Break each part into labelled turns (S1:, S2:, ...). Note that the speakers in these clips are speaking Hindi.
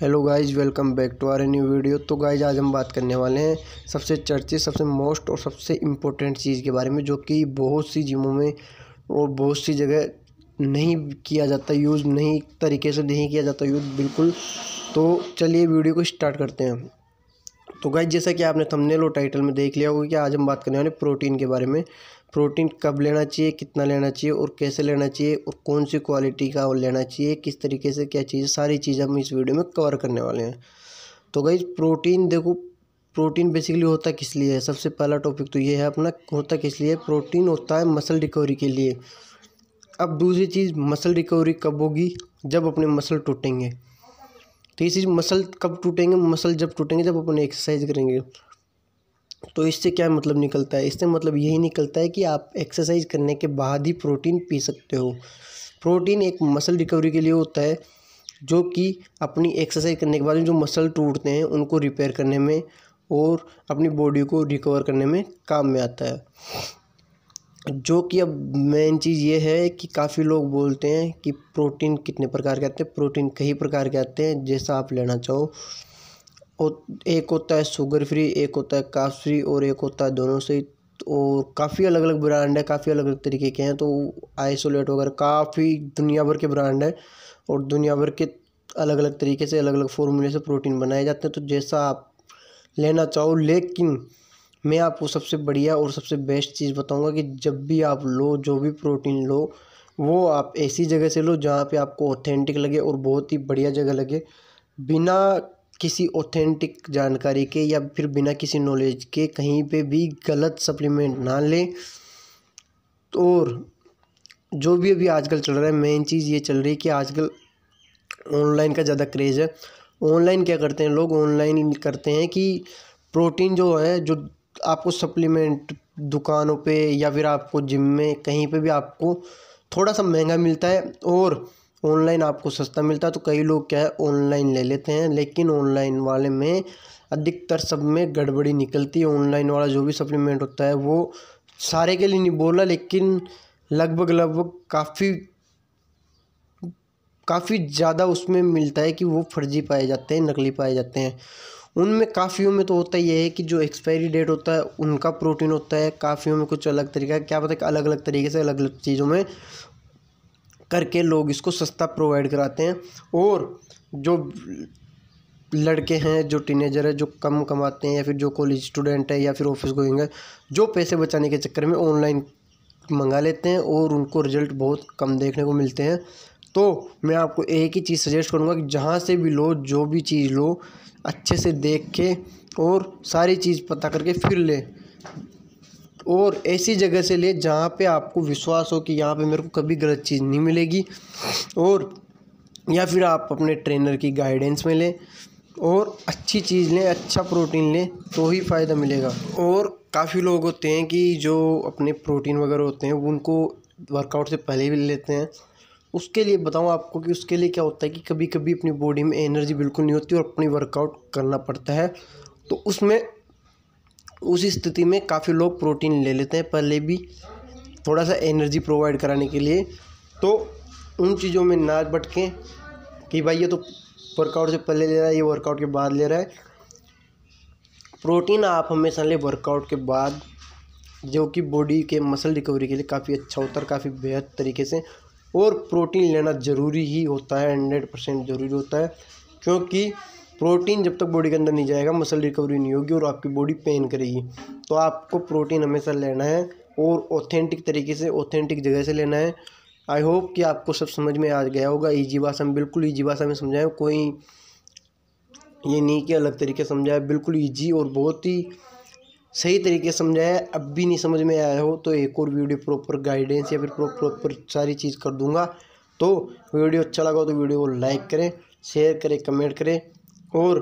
S1: hello guys welcome back to our new video तो गाइज आज हम बात करने वाले हैं सबसे चर्चित सबसे मोस्ट और सबसे इम्पोर्टेंट चीज़ के बारे में जो कि बहुत सी जिमों में और बहुत सी जगह नहीं किया जाता यूज़ नहीं तरीके से नहीं किया जाता यूज़ बिल्कुल तो चलिए वीडियो को स्टार्ट करते हैं तो गाइज जैसा कि आपने थंबनेल और टाइटल में देख लिया होगा कि आज हम बात करने वाले प्रोटीन के बारे में प्रोटीन कब लेना चाहिए कितना लेना चाहिए और कैसे लेना चाहिए और कौन सी क्वालिटी का लेना चाहिए किस तरीके से क्या चीज़ सारी चीज़ हम इस वीडियो में कवर करने वाले हैं तो गाइज प्रोटीन देखो प्रोटीन बेसिकली होता किस लिए है सबसे पहला टॉपिक तो ये है अपना होता किस लिए प्रोटीन होता है मसल रिकवरी के लिए अब दूसरी चीज़ मसल रिकवरी कब होगी जब अपने मसल टूटेंगे तो ये चीज़ मसल कब टूटेंगे मसल जब टूटेंगे जब अपन एक्सरसाइज करेंगे तो इससे क्या मतलब निकलता है इससे मतलब यही निकलता है कि आप एक्सरसाइज करने के बाद ही प्रोटीन पी सकते हो प्रोटीन एक मसल रिकवरी के लिए होता है जो कि अपनी एक्सरसाइज करने के बाद जो मसल टूटते हैं उनको रिपेयर करने में और अपनी बॉडी को रिकवर करने में काम में आता है जो कि अब मेन चीज़ ये है कि काफ़ी लोग बोलते हैं कि प्रोटीन कितने प्रकार के आते हैं प्रोटीन कई प्रकार के आते हैं जैसा आप लेना चाहो और एक होता है शुगर फ्री एक होता है काफ फ्री और एक होता है दोनों से और काफ़ी अलग अलग ब्रांड है काफ़ी अलग अलग तरीके के हैं तो आइसोलेट वगैरह काफ़ी दुनिया भर के ब्रांड है और दुनिया भर के अलग अलग तरीके से अलग अलग फॉर्मूले से प्रोटीन बनाए जाते हैं तो जैसा आप लेना चाहो लेकिन मैं आपको सबसे बढ़िया और सबसे बेस्ट चीज़ बताऊंगा कि जब भी आप लो जो भी प्रोटीन लो वो आप ऐसी जगह से लो जहाँ पे आपको ऑथेंटिक लगे और बहुत ही बढ़िया जगह लगे बिना किसी ऑथेंटिक जानकारी के या फिर बिना किसी नॉलेज के कहीं पे भी गलत सप्लीमेंट ना लें तो और जो भी अभी आजकल चल रहा है मेन चीज़ ये चल रही है कि आजकल ऑनलाइन का ज़्यादा क्रेज़ है ऑनलाइन क्या करते हैं लोग ऑनलाइन करते हैं कि प्रोटीन जो है जो आपको सप्लीमेंट दुकानों पे या फिर आपको जिम में कहीं पे भी आपको थोड़ा सा महंगा मिलता है और ऑनलाइन आपको सस्ता मिलता है तो कई लोग क्या है ऑनलाइन ले लेते हैं लेकिन ऑनलाइन वाले में अधिकतर सब में गड़बड़ी निकलती है ऑनलाइन वाला जो भी सप्लीमेंट होता है वो सारे के लिए नहीं बोला लेकिन लगभग लगभग काफ़ी काफ़ी ज़्यादा उसमें मिलता है कि वो फर्जी पाए जाते हैं नकली पाए जाते हैं उनमें काफ़ियों में तो होता ही है कि जो एक्सपायरी डेट होता है उनका प्रोटीन होता है काफ़ियों में कुछ अलग तरीका क्या पता है अलग अलग तरीके से अलग अलग चीज़ों में करके लोग इसको सस्ता प्रोवाइड कराते हैं और जो लड़के हैं जो टीनेजर है जो कम कमाते हैं या फिर जो कॉलेज स्टूडेंट है या फिर ऑफिस गोइंग है जो पैसे बचाने के चक्कर में ऑनलाइन मंगा लेते हैं और उनको रिजल्ट बहुत कम देखने को मिलते हैं तो मैं आपको एक ही चीज़ सजेस्ट करूँगा कि जहाँ से भी लो जो भी चीज़ लो अच्छे से देख के और सारी चीज़ पता करके फिर ले और ऐसी जगह से ले जहाँ पे आपको विश्वास हो कि यहाँ पे मेरे को कभी गलत चीज़ नहीं मिलेगी और या फिर आप अपने ट्रेनर की गाइडेंस में लें और अच्छी चीज़ लें अच्छा प्रोटीन लें तो ही फ़ायदा मिलेगा और काफ़ी लोग होते हैं कि जो अपने प्रोटीन वगैरह होते हैं उनको वर्कआउट से पहले भी लेते हैं उसके लिए बताऊँ आपको कि उसके लिए क्या होता है कि कभी कभी अपनी बॉडी में एनर्जी बिल्कुल नहीं होती और अपनी वर्कआउट करना पड़ता है तो उसमें उस स्थिति में काफ़ी लोग प्रोटीन ले लेते हैं पहले भी थोड़ा सा एनर्जी प्रोवाइड कराने के लिए तो उन चीज़ों में ना भटकें कि भाई ये तो वर्कआउट से पहले ले रहा है ये वर्कआउट के बाद ले रहा है प्रोटीन आप हमेशा लें वर्कआउट के बाद जो कि बॉडी के मसल रिकवरी के लिए काफ़ी अच्छा होता है काफ़ी बेहद तरीके से और प्रोटीन लेना ज़रूरी ही होता है हंड्रेड परसेंट ज़रूरी होता है क्योंकि प्रोटीन जब तक बॉडी के अंदर नहीं जाएगा मसल रिकवरी नहीं होगी और आपकी बॉडी पेन करेगी तो आपको प्रोटीन हमेशा लेना है और ऑथेंटिक तरीके से ऑथेंटिक जगह से लेना है आई होप कि आपको सब समझ में आ गया होगा ईजी भाषा में बिल्कुल ईजी भाषा में समझाएं कोई ये नहीं कि अलग तरीके समझाएं बिल्कुल ईजी और बहुत ही सही तरीके से समझाया अब भी नहीं समझ में आया हो तो एक और वीडियो प्रॉपर गाइडेंस या फिर प्रॉपर सारी चीज़ कर दूंगा तो वीडियो अच्छा लगा तो वीडियो को लाइक करें शेयर करें कमेंट करें और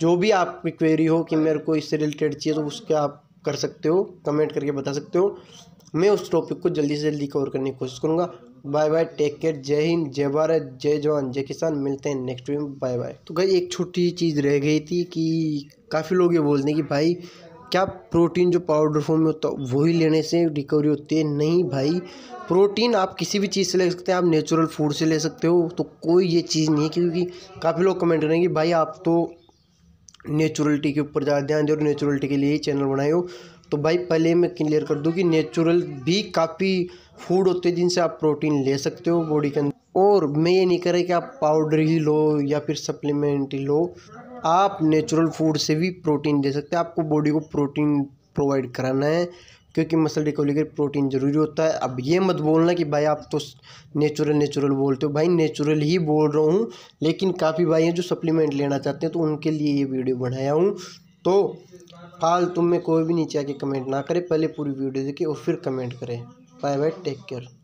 S1: जो भी आपकी क्वेरी हो कि मेरे को इससे रिलेटेड चाहिए तो उसके आप कर सकते हो कमेंट करके बता सकते हो मैं उस टॉपिक को जल्दी से जल्दी कवर करने की कोशिश करूँगा बाय बाय टेक केयर जय हिंद जय भारत जय जवान जय किसान मिलते हैं नेक्स्ट वीडियो बाय बाय तो भाई एक छोटी चीज़ रह गई थी कि काफ़ी लोग ये बोलते हैं कि भाई क्या प्रोटीन जो पाउडर फॉर्म में होता है वही लेने से रिकवरी होती है नहीं भाई प्रोटीन आप किसी भी चीज़ से ले सकते हैं आप नेचुरल फूड से ले सकते हो तो कोई ये चीज़ नहीं है क्योंकि काफ़ी लोग कमेंट करेंगे भाई आप तो नेचुरलिटी के ऊपर ज़्यादा ध्यान दे नेचुरलिटी के लिए ही चैनल बनाए हो तो भाई पहले मैं क्लियर कर दूँ कि नेचुरल भी काफ़ी फूड होते हैं जिनसे आप प्रोटीन ले सकते हो बॉडी के अंदर और मैं ये नहीं कह रहा कि आप पाउडर ही लो या फिर सप्लीमेंट ही लो आप नेचुरल फूड से भी प्रोटीन दे सकते हैं आपको बॉडी को प्रोटीन प्रोवाइड कराना है क्योंकि मसल रिकवरी के लिए प्रोटीन ज़रूरी होता है अब ये मत बोलना कि भाई आप तो नेचुरल नेचुरल बोलते हो भाई नेचुरल ही बोल रहा हूँ लेकिन काफ़ी भाई हैं जो सप्लीमेंट लेना चाहते हैं तो उनके लिए ये वीडियो बनाया हूँ तो फालतू में कोई भी नीचे आके कमेंट ना करे पहले पूरी वीडियो देखें और फिर कमेंट करें बाय बाय टेक केयर